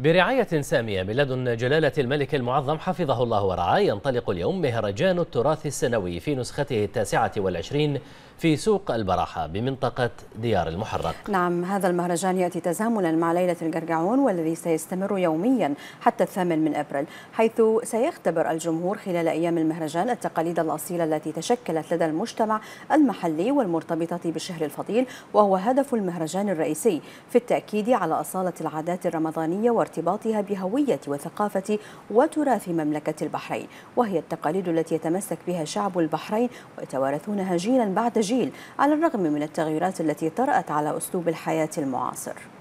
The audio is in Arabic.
برعاية سامية من لدن جلالة الملك المعظم حفظه الله ورعاه ينطلق اليوم مهرجان التراث السنوي في نسخته التاسعة والعشرين في سوق البراحة بمنطقة ديار المحرق نعم هذا المهرجان يأتي تزامنا مع ليلة القرقعون والذي سيستمر يوميا حتى الثامن من أبريل حيث سيختبر الجمهور خلال أيام المهرجان التقاليد الأصيلة التي تشكلت لدى المجتمع المحلي والمرتبطة بالشهر الفضيل وهو هدف المهرجان الرئيسي في التأكيد على أصالة العادات الرمضانية وارتباطها بهوية وثقافة وتراث مملكة البحرين وهي التقاليد التي يتمسك بها شعب البحرين ويتوارثونها جيلا بعد التسجيل على الرغم من التغيرات التي طرأت على أسلوب الحياة المعاصر